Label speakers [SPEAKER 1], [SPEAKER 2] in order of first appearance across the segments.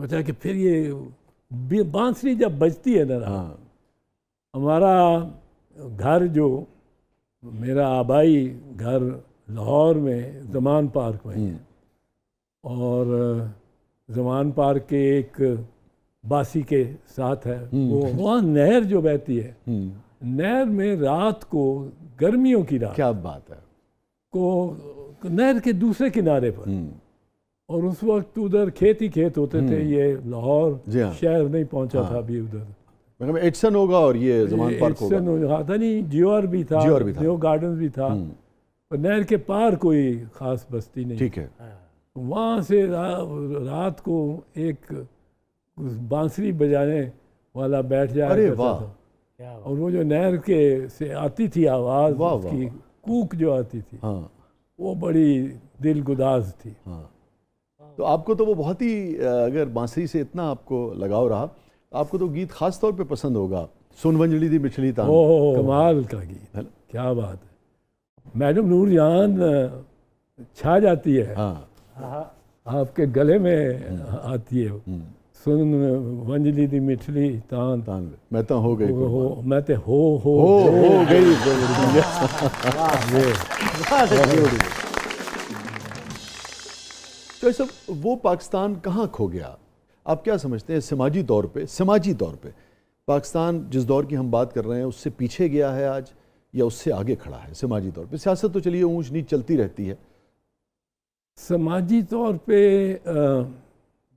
[SPEAKER 1] सोचा कि फिर ये बांसुरी जब बजती है ना हाँ हमारा घर जो मेरा आबाई घर लाहौर में जमान पार्क में है हम्म। और जमान पार्क के एक बासी के साथ है हम्म। वो वहाँ नहर जो बहती है हम्म। नहर में रात को गर्मियों की रात क्या बात है को नहर के दूसरे किनारे पर और उस वक्त उधर खेत ही खेत होते थे हम्म। ये लाहौर हाँ। शहर नहीं
[SPEAKER 2] पहुंचा हाँ। था अभी उधर मैडम मतलब एडसन होगा और ये जमान पार्क होगा एडसन
[SPEAKER 1] होगा हाँ, था नहीं जियोर भी था जियोर भी था गार्डन भी था और हम्म। नहर के पार कोई खास बस्ती नहीं ठीक है वहाँ से रा, रात को एक बांसुरी बजाने वाला बैठ जाया अरे वाह और वो जो नहर के से आती थी आवाज़ उसकी कूक जो आती थी हाँ।
[SPEAKER 2] वो बड़ी दिल गुदाज थी हाँ। तो आपको तो वो बहुत ही अगर बांसुरी से इतना आपको लगाव रहा आपको तो गीत खास तौर पे पसंद होगा वंजली दी बिछड़ी तान ओ, कमाल का गीत है क्या बात है
[SPEAKER 1] मैडम नूर जान छा जाती है हाँ।, हाँ आपके गले में आती है हम्म। सुन वंजली दी मिठली तान तान मैं तो हो गई हो मैं तो हो हो हो, हो, हो गई
[SPEAKER 2] तो सब वो पाकिस्तान कहाँ खो गया आप क्या समझते हैं समाजी तौर पे समाजी तौर पे पाकिस्तान जिस दौर की हम बात कर रहे हैं उससे पीछे गया है आज या उससे आगे खड़ा है समाजी तौर पे सियासत तो चलिए ऊंच नीच चलती रहती है समाजी तौर पे आ,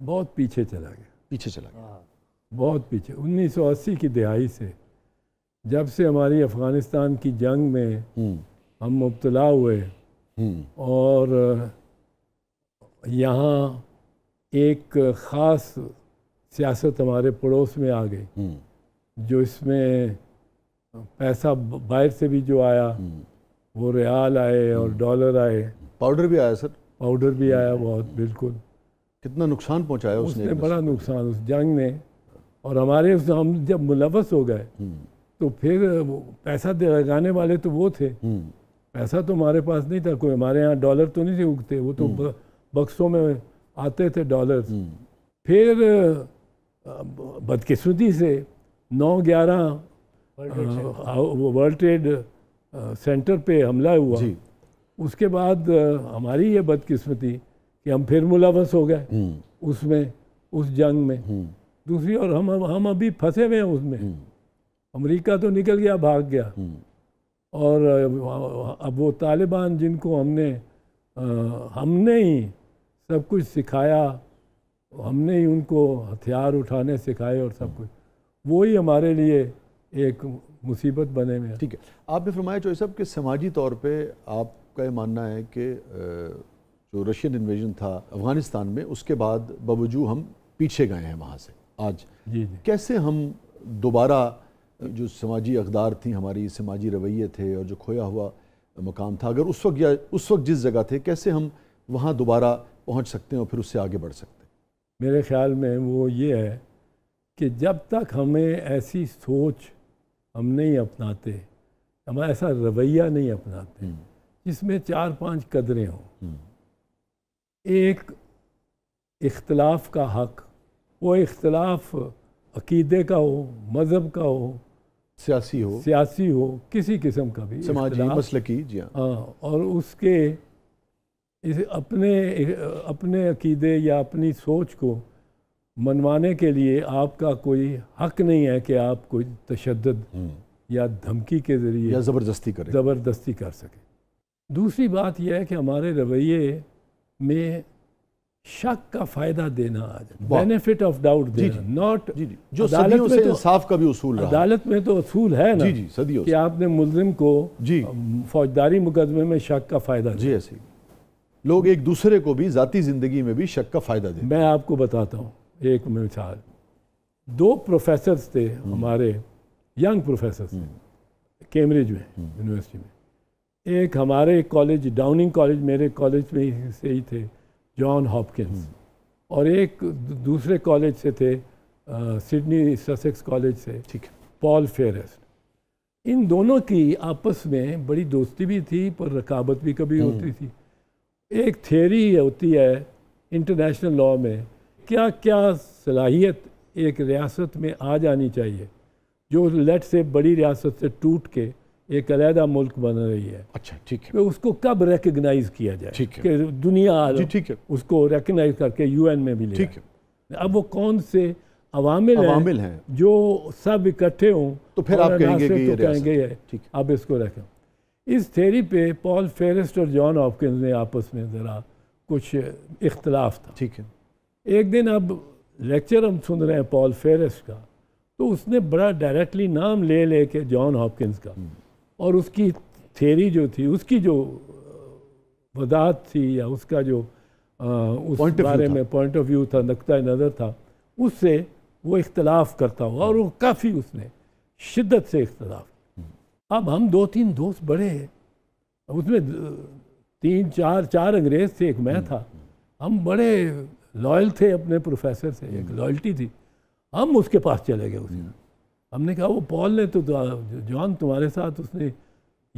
[SPEAKER 2] बहुत
[SPEAKER 1] पीछे चला गया पीछे चला गया हाँ। बहुत पीछे 1980 की दिहाई से जब से हमारी अफ़गानिस्तान की जंग में हम्म। हम मुबतला हुए हम्म। और यहाँ एक ख़ास सियासत हमारे पड़ोस में आ गई हम्म। जो इसमें पैसा बाहर से भी जो आया हम्म। वो रियाल आए और हम्म। डॉलर आए पाउडर भी आया सर पाउडर भी आया बहुत बिल्कुल कितना नुकसान पहुंचाया उसने, उसने बड़ा नुकसान उस जंग ने और हमारे उस हम जब मुलवस हो गए तो फिर पैसा लगाने वाले तो वो थे पैसा तो हमारे पास नहीं था कोई हमारे यहाँ डॉलर तो नहीं थे उगते वो तो बक्सों में आते थे डॉलर्स हम्म। फिर बदकिस्मती से नौ ग्यारह वर्ल्ड ट्रेड सेंटर पे हमला हुआ उसके बाद हमारी ये बदकिस्मती कि हम फिर मुलवस हो गए हम्म। उसमें उस जंग में हम्म। दूसरी और हम हम अभी फंसे हुए हैं उसमें अमेरिका तो निकल गया भाग गया और अब वो तालिबान जिनको हमने आ, हमने ही सब कुछ सिखाया हमने ही उनको हथियार उठाने सिखाए और सब कुछ वो ही हमारे लिए एक मुसीबत बने में ठीक है
[SPEAKER 2] आपने फरमाया चौहे साहब कि समाजी तौर पे आपका ये मानना है कि जो रशियन इन्वेजन था अफ़गानिस्तान में उसके बाद बावजूद हम पीछे गए हैं वहाँ से आज जी जी। कैसे हम दोबारा जो समाजी अकदार थी हमारी समाजी रवैये थे और जो खोया हुआ मकाम था अगर उस वक्त या उस वक्त जिस जगह थे कैसे हम वहाँ दोबारा पहुंच सकते हैं और फिर उससे आगे बढ़ सकते हैं मेरे
[SPEAKER 1] ख्याल में वो ये है कि जब तक हमें ऐसी सोच हम नहीं अपनाते हम ऐसा रवैया नहीं अपनाते हम्म। जिसमें चार पांच कदरें हों हम्म। एक इख्तलाफ का हक वो इख्तलाफ अकीदे का हो मज़हब का हो सियासी हो सियासी हो किसी किस्म का भी समाजी मसल की जी हाँ।, हाँ और उसके इस अपने अपने अकीदे या अपनी सोच को मनवाने के लिए आपका कोई हक नहीं है कि आप कोई तशद हम्म। या धमकी के ज़रिए या ज़बरदस्ती करें ज़बरदस्ती कर सके दूसरी बात यह है कि हमारे रवैये में शक का फायदा देना आ जाए बेनिफिट ऑफ डाउट नॉट जो सदियों से तो, का भी उसूल रहा अदालत में तो असूल है ना जी जी सदियों कि आपने मुलिम को जी फौजदारी मुकदमे में शक का फायदा जी ऐसी लोग एक दूसरे को भी ज़ाती ज़िंदगी में भी शक का फ़ायदा दें मैं आपको बताता हूँ एक मिसाल दो प्रोफेसर्स थे हम्म। हमारे यंग प्रोफेसर थे कैम्ब्रिज हम्म। में यूनिवर्सिटी हम्म। में एक हमारे कॉलेज डाउनिंग कॉलेज मेरे कॉलेज में से ही थे जॉन हॉपकिंस और एक दूसरे कॉलेज से थे सिडनी ससेक्स कॉलेज से ठीक है पॉल फेरेस्ट इन दोनों की आपस में बड़ी दोस्ती भी थी पर रकाबत भी कभी होती थी एक थेरी होती है इंटरनेशनल लॉ में क्या क्या सलाहियत एक रियासत में आ जानी चाहिए जो लेट से बड़ी रियासत से टूट के एक अलहदा मुल्क बन रही है अच्छा ठीक है तो उसको कब रिकगनाइज किया जाए ठीक है कि दुनिया ठीक है उसको रिकगनाइज करके यूएन में भी ले ठीक है अब वो कौन से अवामिल अवामिल हैं जो सब इकट्ठे हों तो फिर आप कहेंगे कि ये तो कहेंगे अब इसको रखें इस थेरी पे पॉल फेरिस्ट और जॉन हॉपकिंस ने आपस में ज़रा कुछ इख्तलाफ था ठीक है एक दिन अब लेक्चर हम सुन रहे हैं पॉल फेरेस्ट का तो उसने बड़ा डायरेक्टली नाम ले ले के जॉन हॉपकिंस का हम्म। और उसकी थेरी जो थी उसकी जो वजात थी या उसका जो आ, उस point बारे में पॉइंट ऑफ व्यू था नकता नज़र था उससे वो इख्तलाफ करता हुआ और वो काफ़ी उसने शिद्दत से इख्तलाफ अब हम दो तीन दोस्त बड़े उसमें तीन चार चार अंग्रेज थे एक मैं हम्म, था हम्म। हम बड़े लॉयल थे अपने प्रोफेसर से एक लॉयल्टी हम्म। थी हम उसके पास चले गए उसने हमने कहा वो पॉल ने तो, तो जॉन तुम्हारे साथ उसने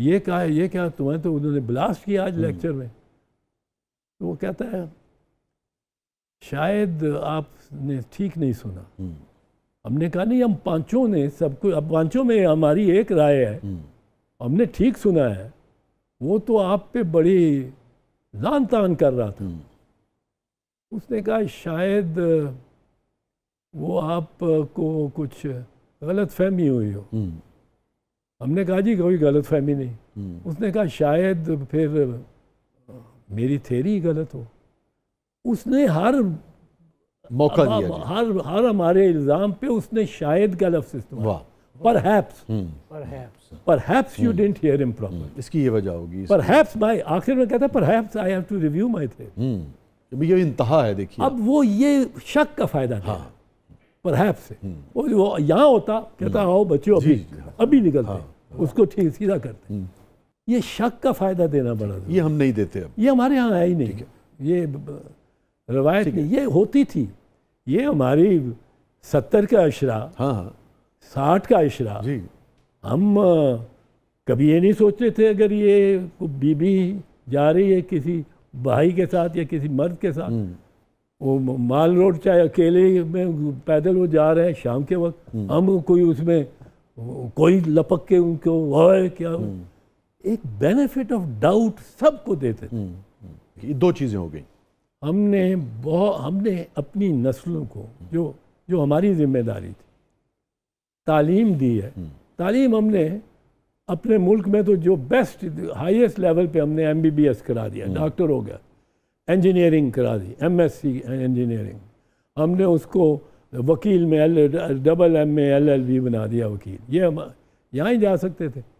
[SPEAKER 1] ये कहा ये क्या तुम्हें तो उन्होंने ब्लास्ट किया आज लेक्चर में तो वो कहता है शायद आपने ठीक नहीं सुना हमने कहा नहीं हम पांचों ने सबको अब पांचों में हमारी एक राय है हम्म। हमने ठीक सुना है वो तो आप पे बड़ी लान तान कर रहा था हम्म। उसने कहा शायद वो को कुछ गलत फहमी हुई हो हम्म। हमने कहा जी कोई गलत फहमी नहीं उसने कहा शायद फिर मेरी थेरी गलत हो उसने हर मौका दिया गया हर हर हमारे इल्ज़ाम पे उसने शायद का लफ्ज़ इस्तेमाल perhaps perhaps perhaps you didn't hear him proper इसकी ये वजह होगी परहैप्स भाई आखिर में कहता perhaps I have to review my thing ये इंतहा है देखिए अब वो ये शक का फायदा था हाँ परहैप्स है हम्म। वो वो यहाँ होता कहता हम्म। आओ बच्चों अभी अभी निकलते हाँ। उसको ठीक सीधा करते हम्म। ये शक का फायदा देना बड़ा ये हम नहीं देते अब ये हमारे यहाँ आया ही नहीं ये रवायत ये होती थी ये हमारी सत्तर का अशरा हाँ हाँ साठ का अशरा जी हम कभी ये नहीं सोचते थे अगर ये बीबी जा रही है किसी भाई के साथ या किसी मर्द के साथ हम्म। वो माल रोड चाहे अकेले में पैदल वो जा रहे हैं शाम के वक्त हम्म। हम कोई उसमें कोई लपक के उनको ओए क्या हम्म। एक बेनिफिट ऑफ डाउट सबको देते थे ये दो चीज़ें हो गई हमने बहुत हमने अपनी नस्लों को जो जो हमारी जिम्मेदारी थी तालीम दी है हम्म। तालीम हमने अपने मुल्क में तो जो बेस्ट हाईएस्ट लेवल पे हमने एमबीबीएस करा दिया डॉक्टर हम्म। हो गया इंजीनियरिंग करा दी एमएससी इंजीनियरिंग हमने उसको वकील में एल डबल एम में एल एल बना दिया वकील ये हम यहाँ ही जा सकते थे